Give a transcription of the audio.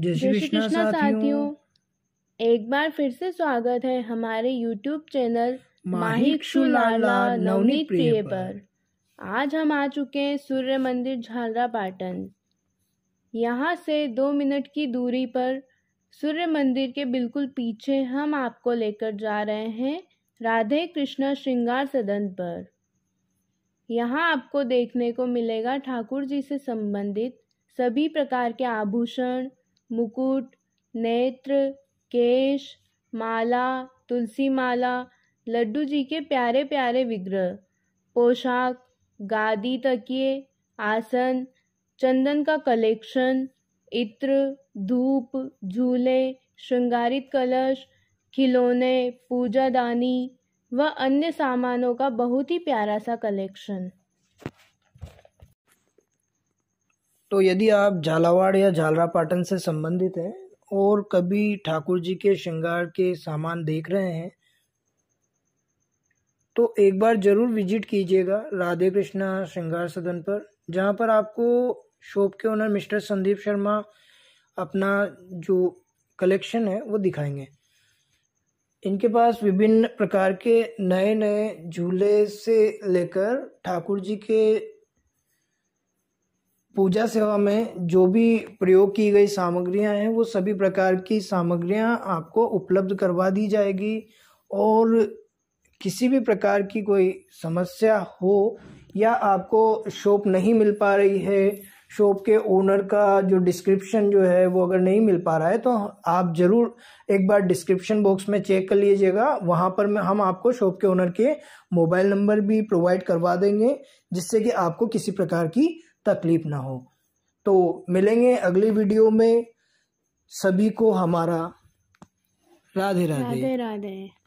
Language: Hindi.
जय श्री कृष्णा साथियों एक बार फिर से स्वागत है हमारे YouTube चैनल माहिक शुलाला नवनीत प्रिय पर आज हम आ चुके हैं सूर्य मंदिर झालरा पाटन यहाँ से दो मिनट की दूरी पर सूर्य मंदिर के बिल्कुल पीछे हम आपको लेकर जा रहे हैं राधे कृष्ण श्रृंगार सदन पर यहाँ आपको देखने को मिलेगा ठाकुर जी से संबंधित सभी प्रकार के आभूषण मुकुट नेत्र केश माला तुलसी माला लड्डू जी के प्यारे प्यारे विग्रह पोशाक गादी तकिए आसन चंदन का कलेक्शन इत्र धूप झूले श्रृंगारित कलश खिलौने पूजा दानी व अन्य सामानों का बहुत ही प्यारा सा कलेक्शन तो यदि आप झालावाड़ या झालरापाटन से संबंधित हैं और कभी ठाकुर जी के श्रृंगार के सामान देख रहे हैं तो एक बार ज़रूर विजिट कीजिएगा राधे कृष्णा श्रृंगार सदन पर जहाँ पर आपको शॉप के ओनर मिस्टर संदीप शर्मा अपना जो कलेक्शन है वो दिखाएंगे इनके पास विभिन्न प्रकार के नए नए झूले से लेकर ठाकुर जी के पूजा सेवा में जो भी प्रयोग की गई सामग्रियां हैं वो सभी प्रकार की सामग्रियां आपको उपलब्ध करवा दी जाएगी और किसी भी प्रकार की कोई समस्या हो या आपको शॉप नहीं मिल पा रही है शॉप के ओनर का जो डिस्क्रिप्शन जो है वो अगर नहीं मिल पा रहा है तो आप ज़रूर एक बार डिस्क्रिप्शन बॉक्स में चेक कर लीजिएगा वहाँ पर मैं हम आपको शॉप के ओनर के मोबाइल नंबर भी प्रोवाइड करवा देंगे जिससे कि आपको किसी प्रकार की तकलीफ़ ना हो तो मिलेंगे अगली वीडियो में सभी को हमारा राधे राधे राधे राधे